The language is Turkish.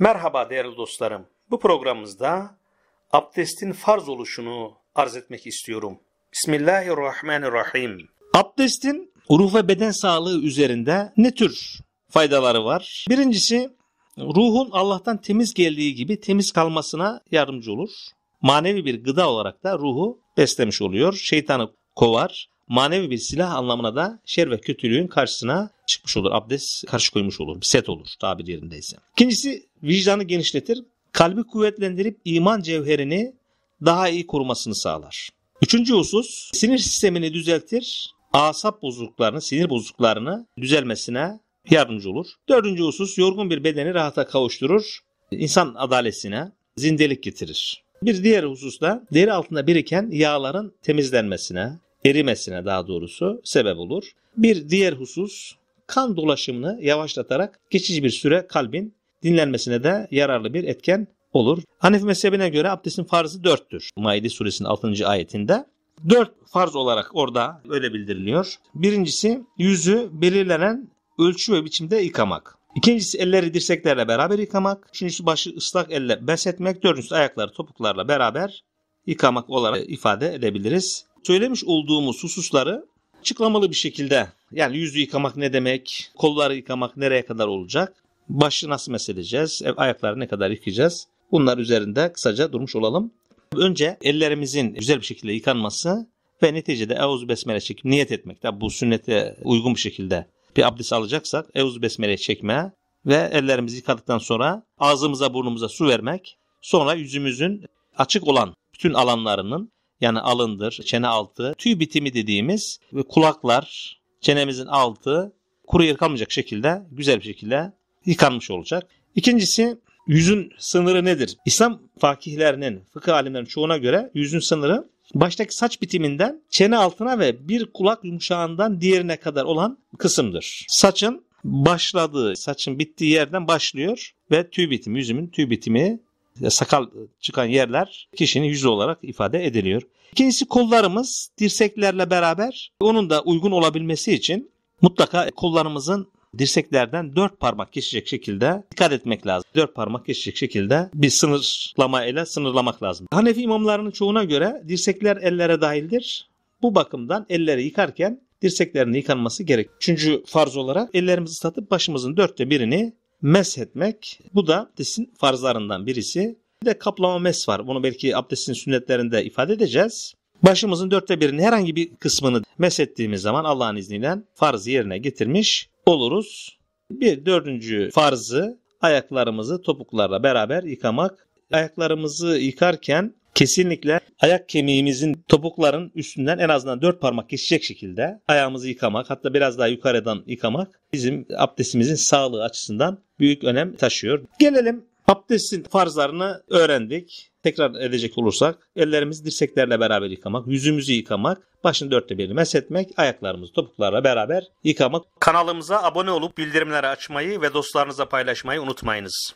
Merhaba değerli dostlarım. Bu programımızda abdestin farz oluşunu arz etmek istiyorum. Bismillahirrahmanirrahim. Abdestin ruh ve beden sağlığı üzerinde ne tür faydaları var? Birincisi ruhun Allah'tan temiz geldiği gibi temiz kalmasına yardımcı olur. Manevi bir gıda olarak da ruhu beslemiş oluyor. Şeytanı kovar. Manevi bir silah anlamına da şer ve kötülüğün karşısına çıkmış olur. Abdest karşı koymuş olur. Bir set olur tabir yerindeyse. İkincisi vicdanı genişletir, kalbi kuvvetlendirip iman cevherini daha iyi korumasını sağlar. Üçüncü husus, sinir sistemini düzeltir, asap bozukluklarını, sinir bozukluklarını düzelmesine yardımcı olur. Dördüncü husus, yorgun bir bedeni rahata kavuşturur, insan adalesine zindelik getirir. Bir diğer husus da deri altında biriken yağların temizlenmesine, erimesine daha doğrusu sebep olur. Bir diğer husus kan dolaşımını yavaşlatarak geçici bir süre kalbin dinlenmesine de yararlı bir etken olur. Hanefi mezhebine göre abdestin farzı dörttür. Maide suresinin 6. ayetinde. Dört farz olarak orada öyle bildiriliyor. Birincisi yüzü belirlenen ölçü ve biçimde yıkamak. İkincisi elleri dirseklerle beraber yıkamak. Üçüncüsü başı ıslak elle besetmek. Dördüncüsü ayakları topuklarla beraber yıkamak olarak ifade edebiliriz. Söylemiş olduğumuz hususları açıklamalı bir şekilde yani yüzü yıkamak ne demek, kolları yıkamak nereye kadar olacak Başı nasıl meseleyeceğiz? Ayakları ne kadar yıkayacağız? Bunlar üzerinde kısaca durmuş olalım. Önce ellerimizin güzel bir şekilde yıkanması ve neticede Eûzü Besmele çekip niyet etmek. Tabi bu sünnete uygun bir şekilde bir abdest alacaksak Eûzü Besmele çekme ve ellerimizi yıkadıktan sonra ağzımıza burnumuza su vermek. Sonra yüzümüzün açık olan bütün alanlarının yani alındır, çene altı, tüy bitimi dediğimiz ve kulaklar, çenemizin altı kuru yer kalmayacak şekilde güzel bir şekilde yıkanmış olacak. İkincisi yüzün sınırı nedir? İslam fakihlerinin, fıkıh alimlerinin çoğuna göre yüzün sınırı baştaki saç bitiminden çene altına ve bir kulak yumuşağından diğerine kadar olan kısımdır. Saçın başladığı, saçın bittiği yerden başlıyor ve tüy bitimi, yüzümün tüy bitimi sakal çıkan yerler kişinin yüzü olarak ifade ediliyor. İkincisi kollarımız dirseklerle beraber onun da uygun olabilmesi için mutlaka kollarımızın dirseklerden dört parmak geçecek şekilde dikkat etmek lazım. Dört parmak geçecek şekilde bir sınırlama ile sınırlamak lazım. Hanefi imamlarının çoğuna göre dirsekler ellere dahildir. Bu bakımdan elleri yıkarken dirseklerin yıkanması gerek. Üçüncü farz olarak ellerimizi ıslatıp başımızın dörtte birini meshetmek. Bu da abdestin farzlarından birisi. Bir de kaplama mes var. Bunu belki abdestin sünnetlerinde ifade edeceğiz. Başımızın dörtte birinin herhangi bir kısmını ettiğimiz zaman Allah'ın izniyle farz yerine getirmiş oluruz. Bir dördüncü farzı ayaklarımızı topuklarla beraber yıkamak. Ayaklarımızı yıkarken kesinlikle ayak kemiğimizin topukların üstünden en azından dört parmak geçecek şekilde ayağımızı yıkamak hatta biraz daha yukarıdan yıkamak bizim abdestimizin sağlığı açısından büyük önem taşıyor. Gelelim Abdestin farzlarını öğrendik. Tekrar edecek olursak ellerimizi dirseklerle beraber yıkamak, yüzümüzü yıkamak, başın dörtte birini mesetmek, ayaklarımızı topuklarla beraber yıkamak. Kanalımıza abone olup bildirimleri açmayı ve dostlarınıza paylaşmayı unutmayınız.